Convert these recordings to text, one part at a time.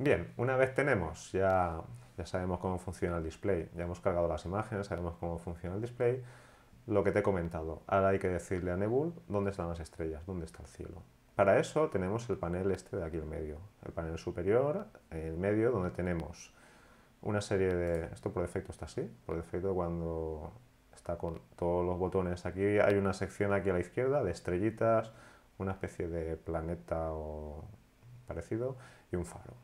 Bien, una vez tenemos, ya, ya sabemos cómo funciona el display, ya hemos cargado las imágenes, sabemos cómo funciona el display, lo que te he comentado. Ahora hay que decirle a Nebul dónde están las estrellas, dónde está el cielo. Para eso tenemos el panel este de aquí en medio, el panel superior, el medio, donde tenemos una serie de... Esto por defecto está así, por defecto cuando está con todos los botones. Aquí hay una sección aquí a la izquierda de estrellitas, una especie de planeta o parecido y un faro.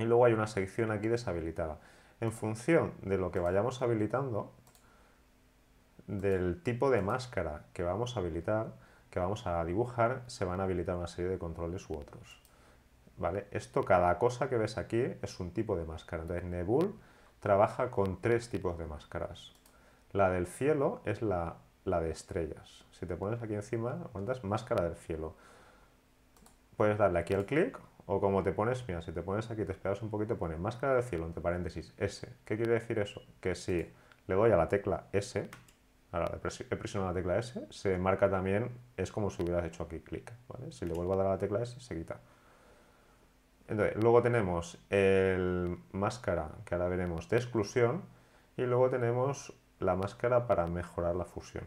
Y luego hay una sección aquí deshabilitada. En función de lo que vayamos habilitando, del tipo de máscara que vamos a habilitar, que vamos a dibujar, se van a habilitar una serie de controles u otros. ¿Vale? Esto, cada cosa que ves aquí es un tipo de máscara. Entonces, Nebul trabaja con tres tipos de máscaras. La del cielo es la, de estrellas. Si te pones aquí encima, cuentas Máscara del cielo. Puedes darle aquí el clic o como te pones, mira, si te pones aquí, te esperas un poquito, pone máscara de cielo, entre paréntesis, S. ¿Qué quiere decir eso? Que si le doy a la tecla S, ahora he presionado la tecla S, se marca también, es como si hubieras hecho aquí clic, ¿vale? Si le vuelvo a dar a la tecla S, se quita. Entonces, luego tenemos el máscara, que ahora veremos, de exclusión, y luego tenemos la máscara para mejorar la fusión.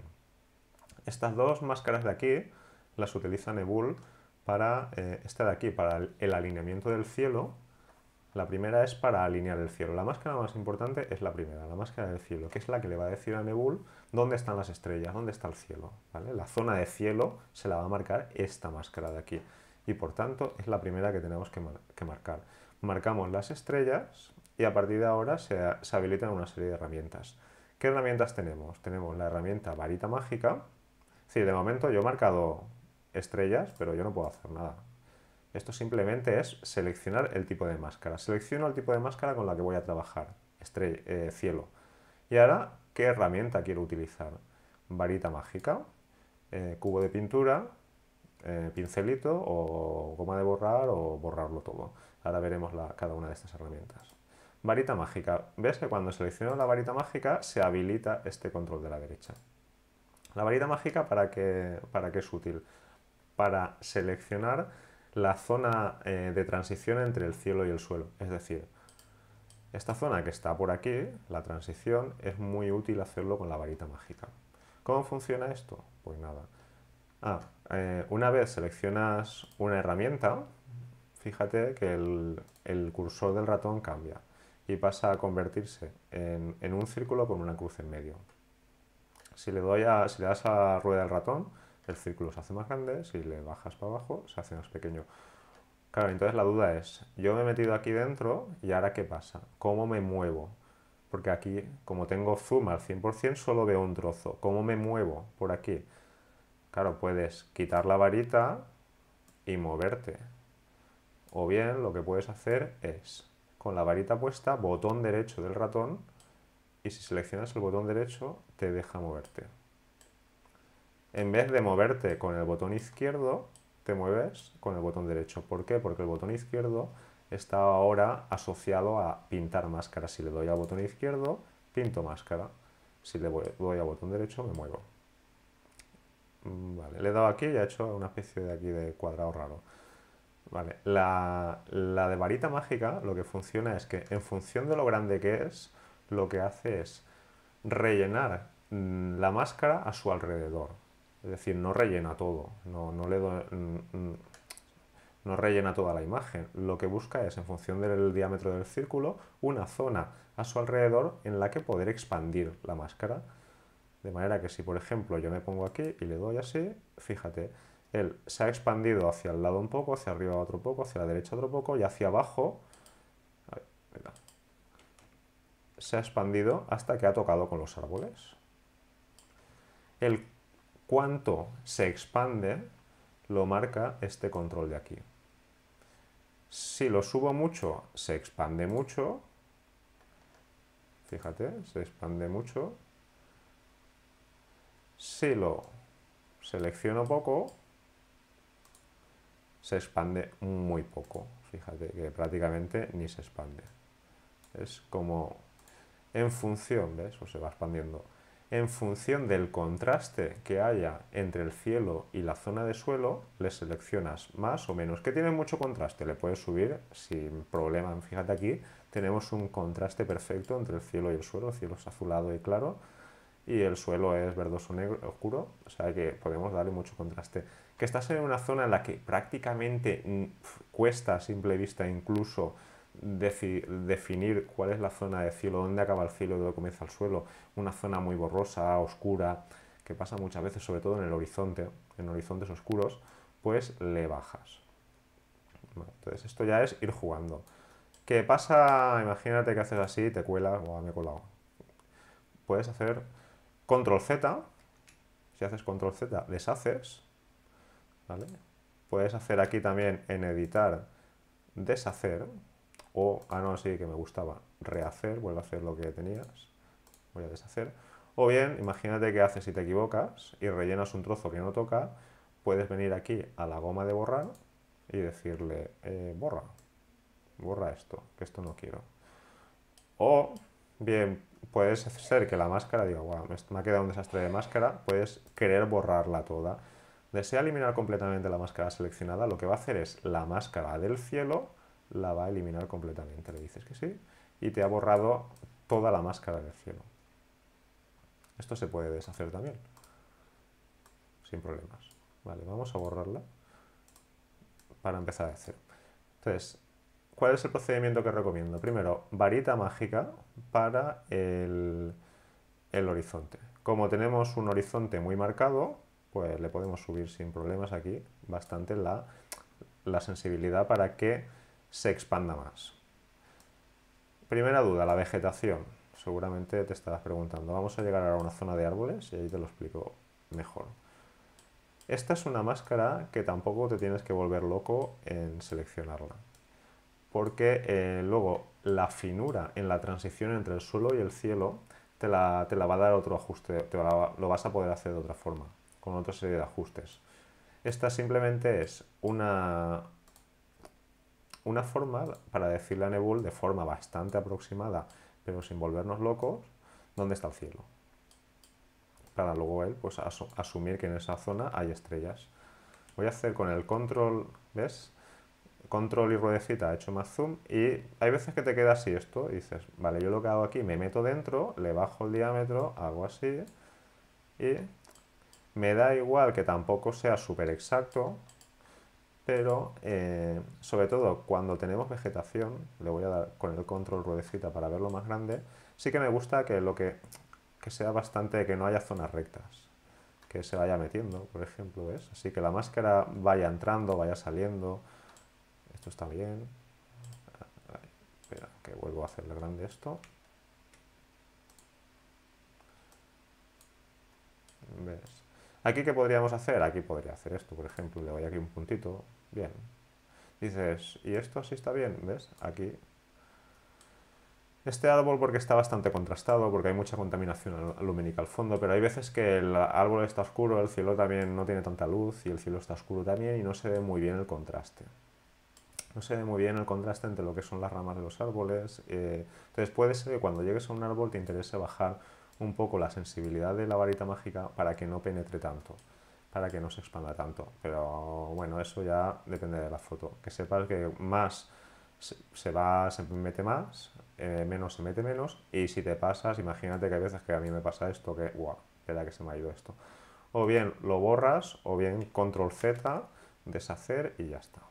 Estas dos máscaras de aquí las utiliza Nebul para eh, esta de aquí, para el, alineamiento del cielo. La primera es para alinear el cielo. La máscara más importante es la primera, la máscara del cielo, que es la que le va a decir a Nebul dónde están las estrellas, dónde está el cielo. La zona de cielo se la va a marcar esta máscara de aquí. Y por tanto es la primera que tenemos que, marcar. Marcamos las estrellas y a partir de ahora se, habilitan una serie de herramientas. ¿Qué herramientas tenemos? Tenemos la herramienta varita mágica. Sí, de momento yo he marcado estrellas, pero yo no puedo hacer nada. Esto simplemente es seleccionar el tipo de máscara. Selecciono el tipo de máscara con la que voy a trabajar, eh, cielo. Y ahora, ¿qué herramienta quiero utilizar? Varita mágica, eh, cubo de pintura, eh, pincelito o goma de borrar o borrarlo todo. Ahora veremos cada una de estas herramientas. Varita mágica. Ves que cuando selecciono la varita mágica se habilita este control de la derecha. La varita mágica, ¿para para qué es útil? para seleccionar la zona eh, de transición entre el cielo y el suelo. Es decir, esta zona que está por aquí, la transición, es muy útil hacerlo con la varita mágica. ¿Cómo funciona esto? Pues nada. Ah, eh, una vez seleccionas una herramienta, fíjate que el, cursor del ratón cambia y pasa a convertirse en, un círculo con una cruz en medio. Si le, doy a, si le das a rueda del ratón, el círculo se hace más grande, si le bajas para abajo se hace más pequeño. Claro, entonces la duda es, yo me he metido aquí dentro y ahora qué pasa, ¿cómo me muevo? Porque aquí, como tengo zoom al 100%, solo veo un trozo. ¿Cómo me muevo por aquí? Claro, puedes quitar la varita y moverte. O bien lo que puedes hacer es, con la varita puesta, botón derecho del ratón, y si seleccionas el botón derecho, te deja moverte en vez de moverte con el botón izquierdo, te mueves con el botón derecho. ¿Por qué? Porque el botón izquierdo está ahora asociado a pintar máscara. Si le doy al botón izquierdo, pinto máscara. Si le doy al botón derecho, me muevo. Mm, vale, le he dado aquí y ha hecho una especie de aquí de cuadrado raro. Vale, la de varita mágica lo que funciona es que en función de lo grande que es, lo que hace es rellenar mm, la máscara a su alrededor. Es decir, no rellena todo, no, le rellena toda la imagen. Lo que busca es, en función del diámetro del círculo, una zona a su alrededor en la que poder expandir la máscara. De manera que si, por ejemplo, yo me pongo aquí y le doy así, fíjate, él se ha expandido hacia el lado un poco, hacia arriba otro poco, hacia la derecha otro poco y hacia abajo se ha expandido hasta que ha tocado con los árboles. El cuánto se expande lo marca este control de aquí. Si lo subo mucho, se expande mucho. Fíjate, se expande mucho. Si lo selecciono poco, se expande muy poco. Fíjate que prácticamente ni se expande. Es como en función, ¿ves? O se va expandiendo en función del contraste que haya entre el cielo y la zona de suelo, le seleccionas más o menos. Que tiene mucho contraste, le puedes subir sin problema. Fíjate aquí, tenemos un contraste perfecto entre el cielo y el suelo. El cielo es azulado y claro y el suelo es verdoso negro, oscuro. O sea que podemos darle mucho contraste. Que estás en una zona en la que prácticamente mm, cuesta a simple vista incluso definir cuál es la zona de cielo, dónde acaba el cielo y dónde comienza el suelo, una zona muy borrosa, oscura, que pasa muchas veces, sobre todo en el horizonte, en horizontes oscuros, pues le bajas. entonces esto ya es ir jugando. ¿Qué pasa? Imagínate que haces así, te cuelas, o me he colado. Puedes hacer control Z, si haces control Z, deshaces, ¿vale? Puedes hacer aquí también en editar, deshacer, o, ah, no, sí, que me gustaba. Rehacer, vuelve a hacer lo que tenías. Voy a deshacer. O bien, imagínate que haces si te equivocas y rellenas un trozo que no toca. Puedes venir aquí a la goma de borrar y decirle, eh, borra, borra esto, que esto no quiero. O bien, puede ser que la máscara diga, wow, me ha quedado un desastre de máscara, puedes querer borrarla toda. Desea eliminar completamente la máscara seleccionada, lo que va a hacer es la máscara del cielo la va a eliminar completamente. Le dices que sí y te ha borrado toda la máscara del cielo. Esto se puede deshacer también, sin problemas. Vale, vamos a borrarla para empezar de cero. Entonces, ¿cuál es el procedimiento que recomiendo? Primero, varita mágica para el, el horizonte. Como tenemos un horizonte muy marcado, pues le podemos subir sin problemas aquí bastante la, la sensibilidad para que se expanda más. Primera duda, la vegetación. Seguramente te estarás preguntando. Vamos a llegar a una zona de árboles y ahí te lo explico mejor. Esta es una máscara que tampoco te tienes que volver loco en seleccionarla. Porque eh, luego la finura en la transición entre el suelo y el cielo te la, va a dar otro ajuste, te lo vas a poder hacer de otra forma, con otra serie de ajustes. Esta simplemente es una, una forma para decirle a Nebul de forma bastante aproximada, pero sin volvernos locos, dónde está el cielo. Para luego él pues asumir que en esa zona hay estrellas. Voy a hacer con el control, ¿ves? Control y ruedecita, he hecho más zoom y hay veces que te queda así esto dices, vale, yo lo que hago aquí, me meto dentro, le bajo el diámetro, hago así y me da igual que tampoco sea súper exacto, pero eh, sobre todo cuando tenemos vegetación, le voy a dar con el control ruedecita para verlo más grande, sí que me gusta que lo que, que sea bastante, que no haya zonas rectas, que se vaya metiendo, por ejemplo, ¿ves? Así que la máscara vaya entrando, vaya saliendo, esto está bien, espera, que vuelvo a hacerle grande esto, ¿ves? ¿Aquí qué podríamos hacer? Aquí podría hacer esto, por ejemplo, le voy aquí un puntito, bien. Dices, ¿y esto sí está bien? ¿Ves? Aquí. Este árbol porque está bastante contrastado, porque hay mucha contaminación lumínica al fondo, pero hay veces que el árbol está oscuro, el cielo también no tiene tanta luz y el cielo está oscuro también y no se ve muy bien el contraste no se ve muy bien el contraste entre lo que son las ramas de los árboles. Eh, entonces puede ser que cuando llegues a un árbol te interese bajar un poco la sensibilidad de la varita mágica para que no penetre tanto, para que no se expanda tanto. Pero bueno, eso ya depende de la foto. Que sepas que más se va, se mete más, eh, menos se mete menos, y si te pasas, imagínate que hay veces que a mí me pasa esto, que, guau, que se me ha ido esto. O bien lo borras, o bien control Z, deshacer y ya está.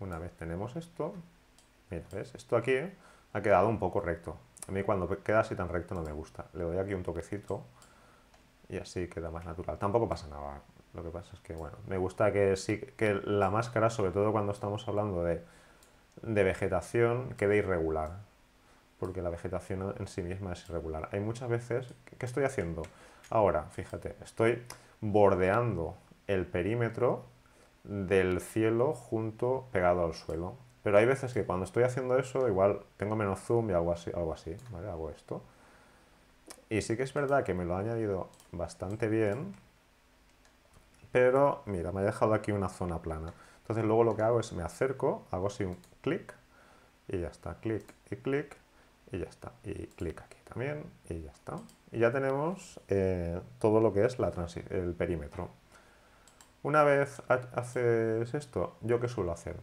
Una vez tenemos esto, mira, ¿ves? Esto aquí ha quedado un poco recto, a mí cuando queda así tan recto no me gusta. Le doy aquí un toquecito y así queda más natural. Tampoco pasa nada. Lo que pasa es que, bueno, me gusta que sí que la máscara, sobre todo cuando estamos hablando de, de vegetación, quede irregular. Porque la vegetación en sí misma es irregular. Hay muchas veces... ¿Qué estoy haciendo? Ahora, fíjate, estoy bordeando el perímetro del cielo junto pegado al suelo. Pero hay veces que cuando estoy haciendo eso, igual tengo menos zoom y algo así, algo así, ¿vale? Hago esto. Y sí que es verdad que me lo ha añadido bastante bien, pero mira, me ha dejado aquí una zona plana. Entonces luego lo que hago es me acerco, hago así un clic y ya está, clic y clic y ya está, y clic aquí también y ya está. Y ya tenemos eh, todo lo que es la el perímetro. Una vez haces esto, ¿yo qué suelo hacer?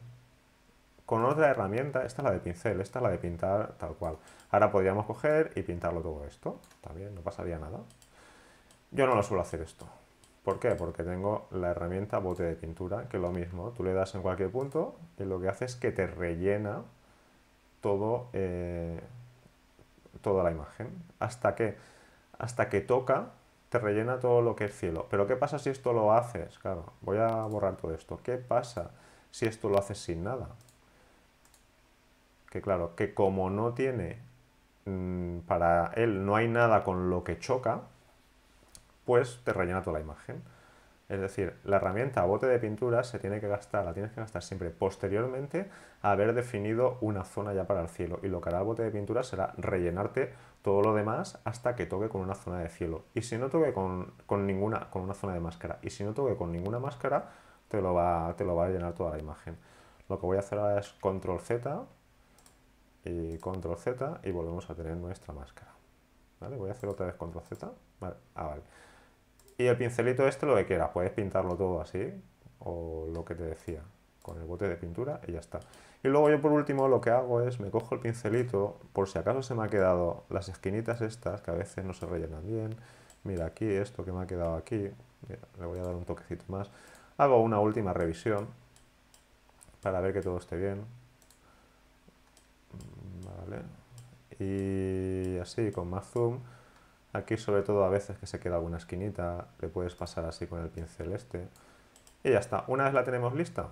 con otra herramienta, esta es la de pincel, esta es la de pintar tal cual. Ahora podríamos coger y pintarlo todo esto, también, no pasaría nada. Yo no lo suelo hacer esto. ¿Por qué? Porque tengo la herramienta bote de pintura, que es lo mismo. Tú le das en cualquier punto y lo que hace es que te rellena todo, eh, toda la imagen. Hasta que, hasta que toca, te rellena todo lo que es cielo. Pero ¿qué pasa si esto lo haces? Claro, voy a borrar todo esto. ¿Qué pasa si esto lo haces sin nada? que claro, que como no tiene, mm, para él no hay nada con lo que choca, pues te rellena toda la imagen. Es decir, la herramienta bote de pintura se tiene que gastar, la tienes que gastar siempre posteriormente a haber definido una zona ya para el cielo. Y lo que hará el bote de pintura será rellenarte todo lo demás hasta que toque con una zona de cielo. Y si no toque con, ninguna, con una zona de máscara, y si no toque con ninguna máscara, te lo va, te lo va a rellenar toda la imagen. Lo que voy a hacer ahora es control Z, y eh, control Z y volvemos a tener nuestra máscara. Voy a hacer otra vez control Z. Ah, y el pincelito este lo que quieras, puedes pintarlo todo así o lo que te decía, con el bote de pintura y ya está. Y luego yo por último lo que hago es me cojo el pincelito, por si acaso se me ha quedado las esquinitas estas que a veces no se rellenan bien. Mira aquí esto que me ha quedado aquí, le voy a dar un toquecito más. Hago una última revisión para ver que todo esté bien, Vale. Y así, con más zoom, aquí sobre todo a veces que se queda alguna esquinita, le puedes pasar así con el pincel este. Y ya está. Una vez la tenemos lista,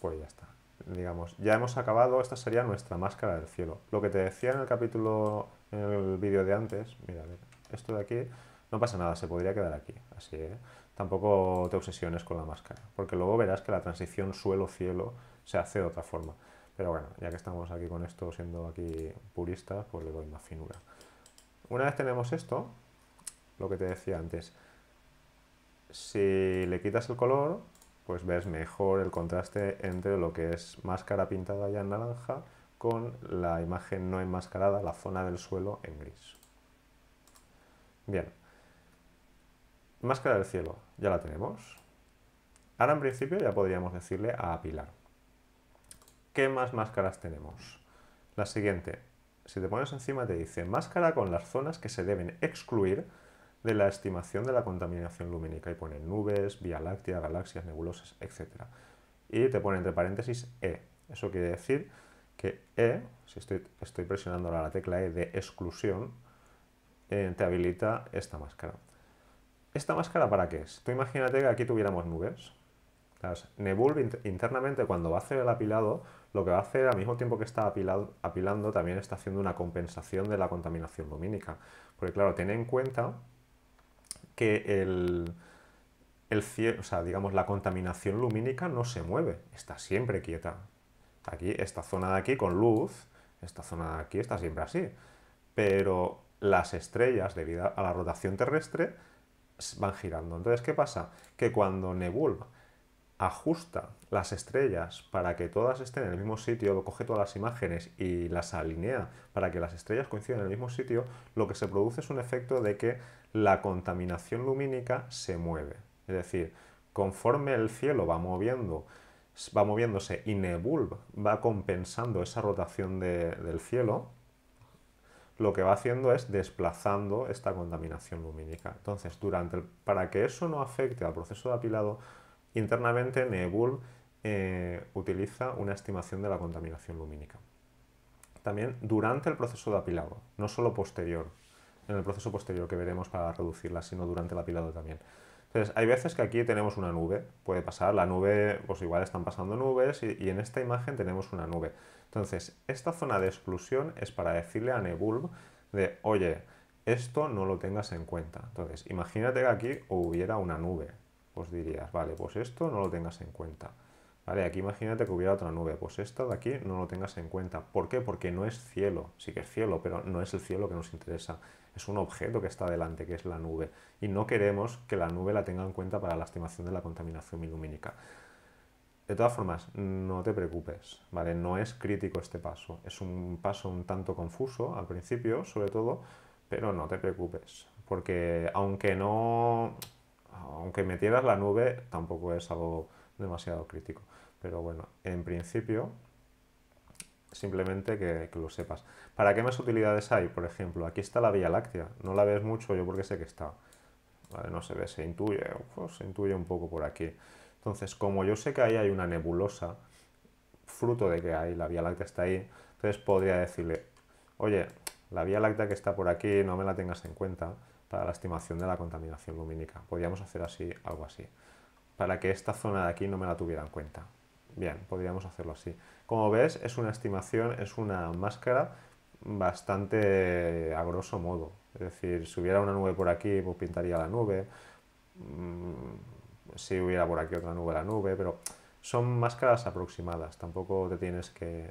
pues ya está. Digamos, ya hemos acabado, esta sería nuestra máscara del cielo. Lo que te decía en el capítulo, en el vídeo de antes, mira, esto de aquí, no pasa nada, se podría quedar aquí, así, ¿eh? Tampoco te obsesiones con la máscara, porque luego verás que la transición suelo-cielo se hace de otra forma. Pero bueno, ya que estamos aquí con esto, siendo aquí puristas, pues le doy más finura. Una vez tenemos esto, lo que te decía antes, si le quitas el color, pues ves mejor el contraste entre lo que es máscara pintada ya en naranja con la imagen no enmascarada, la zona del suelo en gris. Bien. Máscara del cielo, ya la tenemos. Ahora en principio ya podríamos decirle a apilar. ¿qué más máscaras tenemos? La siguiente, si te pones encima te dice máscara con las zonas que se deben excluir de la estimación de la contaminación lumínica y pone nubes, vía láctea, galaxias, nebulosas, etc. Y te pone entre paréntesis E. Eso quiere decir que E, si estoy, presionando la tecla E de exclusión, eh, te habilita esta máscara. ¿Esta máscara para qué es? Tú imagínate que aquí tuviéramos nubes Nebul internamente cuando va a hacer el apilado, lo que va a hacer al mismo tiempo que está apilando también está haciendo una compensación de la contaminación lumínica. Porque claro, ten en cuenta que el, el cielo, o sea, digamos, la contaminación lumínica no se mueve, está siempre quieta. Aquí, esta zona de aquí con luz, esta zona de aquí está siempre así. Pero las estrellas, debido a la rotación terrestre, van girando. Entonces, ¿qué pasa? Que cuando Nebul ajusta las estrellas para que todas estén en el mismo sitio, coge todas las imágenes y las alinea para que las estrellas coincidan en el mismo sitio, lo que se produce es un efecto de que la contaminación lumínica se mueve. Es decir, conforme el cielo va moviendo, va moviéndose y Nebul va compensando esa rotación del cielo, lo que va haciendo es desplazando esta contaminación lumínica. Entonces, durante para que eso no afecte al proceso de apilado, Internamente, Nebul eh, utiliza una estimación de la contaminación lumínica. También durante el proceso de apilado, no solo posterior, en el proceso posterior que veremos para reducirla, sino durante el apilado también. Entonces, hay veces que aquí tenemos una nube, puede pasar, la nube, pues igual están pasando nubes y, en esta imagen tenemos una nube. Entonces, esta zona de exclusión es para decirle a Nebul de, oye, esto no lo tengas en cuenta. Entonces, imagínate que aquí hubiera una nube, pues dirías, vale, pues esto no lo tengas en cuenta. Vale, aquí imagínate que hubiera otra nube, pues esta de aquí no lo tengas en cuenta. ¿Por qué? Porque no es cielo, sí que es cielo, pero no es el cielo que nos interesa. Es un objeto que está delante, que es la nube. Y no queremos que la nube la tenga en cuenta para la estimación de la contaminación ilumínica. De todas formas, no te preocupes, ¿vale? No es crítico este paso. Es un paso un tanto confuso al principio, sobre todo, pero no te preocupes. Porque aunque no aunque metieras la nube, tampoco es algo demasiado crítico. Pero bueno, en principio, simplemente que, lo sepas. ¿Para qué más utilidades hay? Por ejemplo, aquí está la Vía Láctea. No la ves mucho yo porque sé que está. no se ve, se intuye, pues, se intuye un poco por aquí. Entonces, como yo sé que ahí hay una nebulosa, fruto de que hay la Vía Láctea está ahí, entonces podría decirle, oye, la Vía Láctea que está por aquí, no me la tengas en cuenta, la estimación de la contaminación lumínica. Podríamos hacer así, algo así, para que esta zona de aquí no me la tuviera en cuenta. Bien, podríamos hacerlo así. Como ves, es una estimación, es una máscara bastante a grosso modo. Es decir, si hubiera una nube por aquí, pues pintaría la nube. Mm, si hubiera por aquí otra nube, la nube. Pero son máscaras aproximadas. Tampoco te tienes que,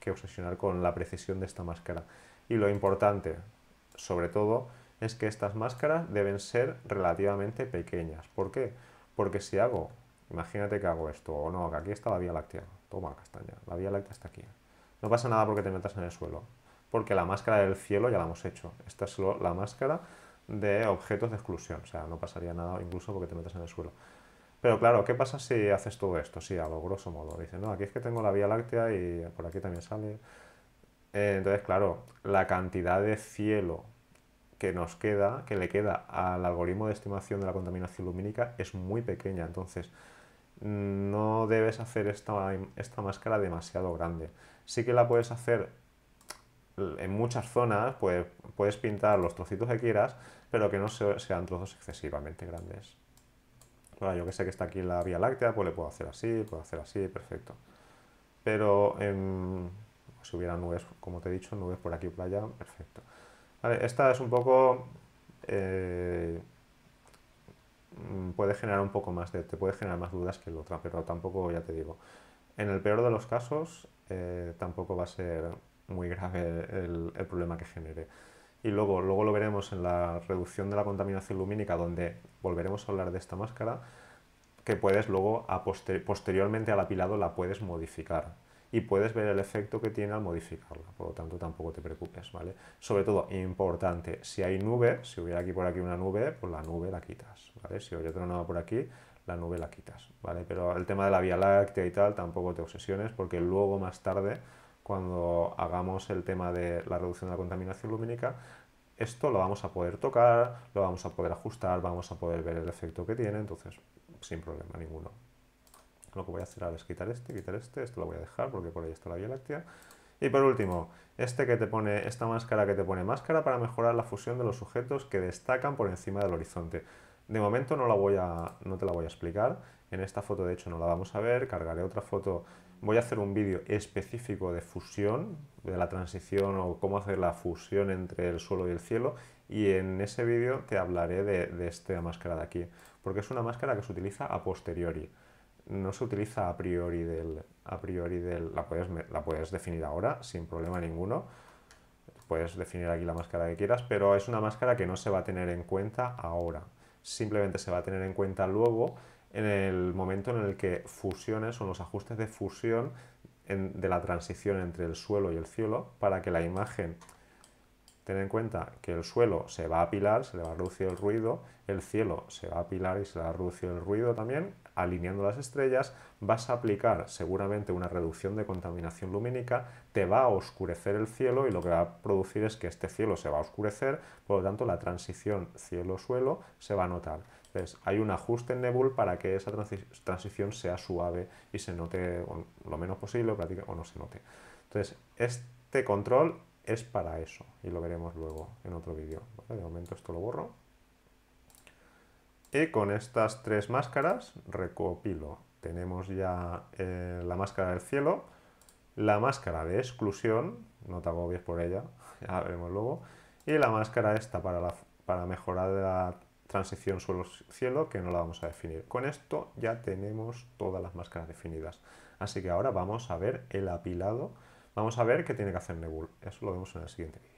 que obsesionar con la precisión de esta máscara. Y lo importante, sobre todo, es que estas máscaras deben ser relativamente pequeñas. ¿Por qué? Porque si hago, imagínate que hago esto, o no, que aquí está la Vía Láctea, toma castaña, la Vía Láctea está aquí. No pasa nada porque te metas en el suelo, porque la máscara del cielo ya la hemos hecho. Esta es la máscara de objetos de exclusión, o sea, no pasaría nada incluso porque te metas en el suelo. Pero claro, ¿qué pasa si haces todo esto? Sí, a lo grosso modo. Dices, no, aquí es que tengo la Vía Láctea y por aquí también sale. Eh, entonces, claro, la cantidad de cielo que nos queda, que le queda al algoritmo de estimación de la contaminación lumínica es muy pequeña. Entonces, no debes hacer esta, máscara demasiado grande. Sí que la puedes hacer en muchas zonas, pues, puedes pintar los trocitos que quieras, pero que no sean trozos excesivamente grandes. yo que sé que está aquí la Vía Láctea, pues le puedo hacer así, puedo hacer así, perfecto. Pero em, si hubiera nubes, como te he dicho, nubes por aquí allá, perfecto esta es un poco... Eh, mm, puede generar un poco más, de, te puede generar más dudas que la otra, pero tampoco, ya te digo, en el peor de los casos eh, tampoco va a ser muy grave el, problema que genere. Y luego, luego lo veremos en la reducción de la contaminación lumínica, donde volveremos a hablar de esta máscara, que puedes luego, posteriormente al apilado, la puedes modificar y puedes ver el efecto que tiene al modificarla, por lo tanto tampoco te preocupes, ¿vale? Sobre todo, importante, si hay nube, si hubiera aquí por aquí una nube, pues la nube la quitas, ¿vale? Si hubiera otra nube por aquí, la nube la quitas, ¿vale? Pero el tema de la Vía Láctea y tal, tampoco te obsesiones, porque luego más tarde, cuando hagamos el tema de la reducción de la contaminación lumínica, esto lo vamos a poder tocar, lo vamos a poder ajustar, vamos a poder ver el efecto que tiene, entonces sin problema ninguno. Lo que voy a hacer ahora es quitar este, quitar este, esto lo voy a dejar porque por ahí está la Vía Láctea. Y por último, este que te pone, esta máscara que te pone máscara para mejorar la fusión de los sujetos que destacan por encima del horizonte. De momento no, la voy a, no te la voy a explicar, en esta foto de hecho no la vamos a ver, cargaré otra foto, voy a hacer un vídeo específico de fusión, de la transición o cómo hacer la fusión entre el suelo y el cielo, y en ese vídeo te hablaré de esta máscara de aquí, porque es una máscara que se utiliza a posteriori no se utiliza a priori del... A priori del la, puedes, la puedes definir ahora sin problema ninguno. Puedes definir aquí la máscara que quieras, pero es una máscara que no se va a tener en cuenta ahora. Simplemente se va a tener en cuenta luego en el momento en el que fusiones o los ajustes de fusión de la transición entre el suelo y el cielo para que la imagen, tenga en cuenta que el suelo se va a apilar, se le va a reducir el ruido, el cielo se va a apilar y se le va a reducir el ruido también, alineando las estrellas, vas a aplicar seguramente una reducción de contaminación lumínica, te va a oscurecer el cielo y lo que va a producir es que este cielo se va a oscurecer, por lo tanto la transición cielo-suelo se va a notar. Entonces, hay un ajuste en Nebul para que esa transición sea suave y se note lo menos posible o no se note. Entonces, este control es para eso y lo veremos luego en otro vídeo. De momento esto lo borro. Y con estas tres máscaras recopilo. Tenemos ya eh, la máscara del cielo, la máscara de exclusión, no te agobies por ella, ya veremos luego, y la máscara esta para, para mejorar la transición suelo-cielo, que no la vamos a definir. Con esto ya tenemos todas las máscaras definidas. Así que ahora vamos a ver el apilado, vamos a ver qué tiene que hacer Nebul. Eso lo vemos en el siguiente vídeo.